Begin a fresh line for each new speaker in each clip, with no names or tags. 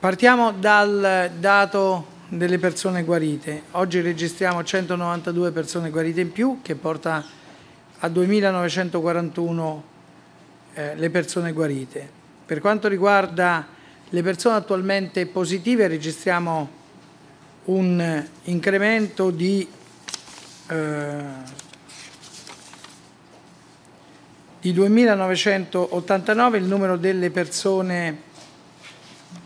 Partiamo dal dato delle persone guarite. Oggi registriamo 192 persone guarite in più che porta a 2.941 eh, le persone guarite. Per quanto riguarda le persone attualmente positive registriamo un incremento di, eh, di 2.989 il numero delle persone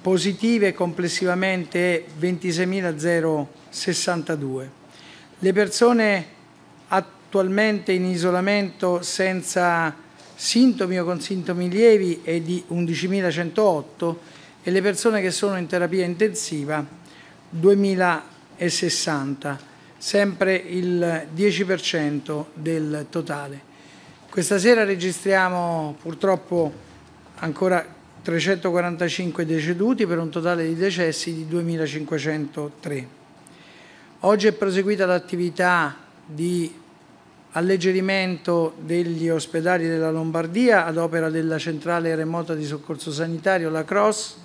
positive complessivamente 26.062. Le persone attualmente in isolamento senza sintomi o con sintomi lievi è di 11.108 e le persone che sono in terapia intensiva 2.060, sempre il 10% del totale. Questa sera registriamo purtroppo ancora 345 deceduti per un totale di decessi di 2.503. Oggi è proseguita l'attività di alleggerimento degli ospedali della Lombardia ad opera della centrale remota di soccorso sanitario, la CROSS.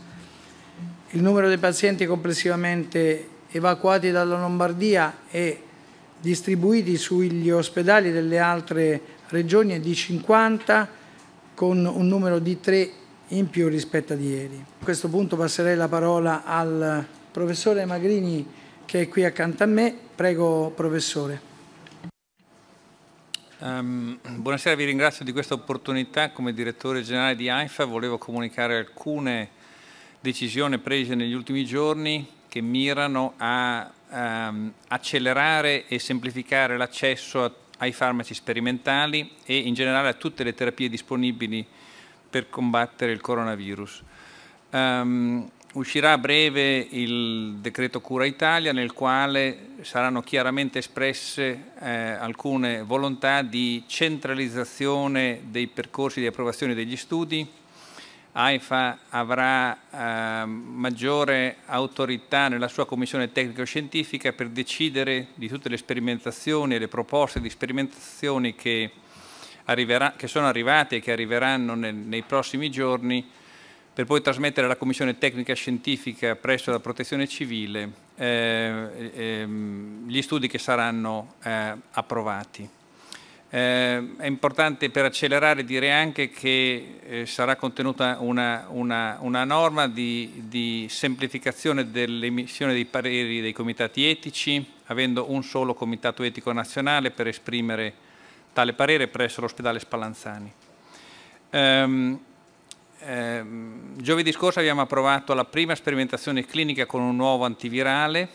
Il numero dei pazienti complessivamente evacuati dalla Lombardia e distribuiti sugli ospedali delle altre regioni è di 50 con un numero di 3 in più rispetto ad ieri. A questo punto passerei la parola al professore Magrini che è qui accanto a me. Prego professore.
Um, buonasera, vi ringrazio di questa opportunità. Come direttore generale di AIFA volevo comunicare alcune decisioni prese negli ultimi giorni che mirano a um, accelerare e semplificare l'accesso ai farmaci sperimentali e in generale a tutte le terapie disponibili per combattere il coronavirus. Um, uscirà a breve il decreto Cura Italia nel quale saranno chiaramente espresse eh, alcune volontà di centralizzazione dei percorsi di approvazione degli studi. AIFA avrà eh, maggiore autorità nella sua commissione tecnico-scientifica per decidere di tutte le sperimentazioni e le proposte di sperimentazioni che arriverà, che sono arrivati e che arriveranno nel, nei prossimi giorni per poi trasmettere alla Commissione Tecnica Scientifica presso la Protezione Civile eh, ehm, gli studi che saranno eh, approvati. Eh, è importante per accelerare dire anche che eh, sarà contenuta una, una, una norma di, di semplificazione dell'emissione dei pareri dei comitati etici, avendo un solo comitato etico nazionale per esprimere tale parere presso l'ospedale Spallanzani. Ehm, ehm, giovedì scorso abbiamo approvato la prima sperimentazione clinica con un nuovo antivirale.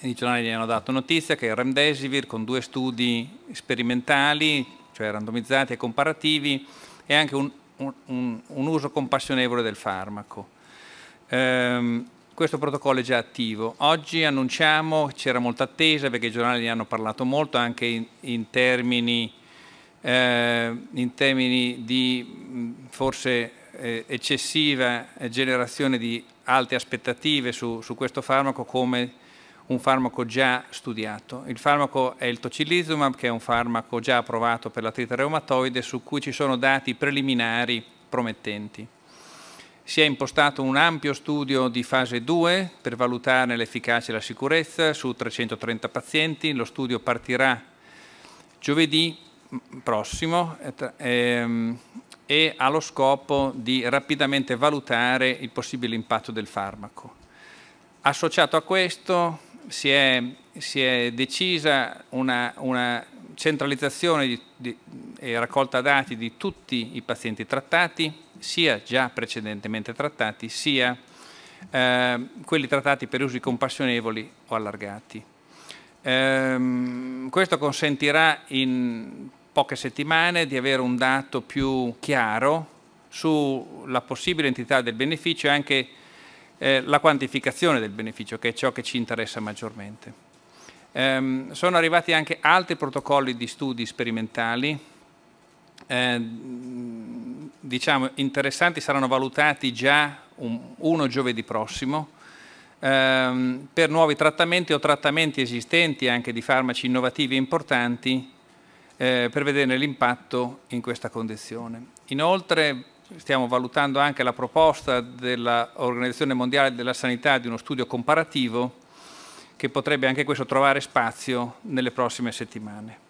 I giornali ne hanno dato notizia che il Remdesivir con due studi sperimentali, cioè randomizzati e comparativi, e anche un, un, un, un uso compassionevole del farmaco. Ehm, questo protocollo è già attivo. Oggi annunciamo, c'era molta attesa perché i giornali ne hanno parlato molto anche in, in, termini, eh, in termini, di forse eh, eccessiva generazione di alte aspettative su, su, questo farmaco come un farmaco già studiato. Il farmaco è il tocilizumab che è un farmaco già approvato per la reumatoide su cui ci sono dati preliminari promettenti. Si è impostato un ampio studio di fase 2 per valutarne l'efficacia e la sicurezza su 330 pazienti. Lo studio partirà giovedì prossimo ehm, e ha lo scopo di rapidamente valutare il possibile impatto del farmaco. Associato a questo si è, si è decisa una, una centralizzazione di, di, e raccolta dati di tutti i pazienti trattati, sia già precedentemente trattati, sia eh, quelli trattati per usi compassionevoli o allargati. Ehm, questo consentirà in poche settimane di avere un dato più chiaro sulla possibile entità del beneficio e anche eh, la quantificazione del beneficio, che è ciò che ci interessa maggiormente. Ehm, sono arrivati anche altri protocolli di studi sperimentali eh, diciamo, interessanti saranno valutati già un, uno giovedì prossimo ehm, per nuovi trattamenti o trattamenti esistenti anche di farmaci innovativi importanti eh, per vedere l'impatto in questa condizione. Inoltre stiamo valutando anche la proposta dell'Organizzazione Mondiale della Sanità di uno studio comparativo che potrebbe anche questo trovare spazio nelle prossime settimane.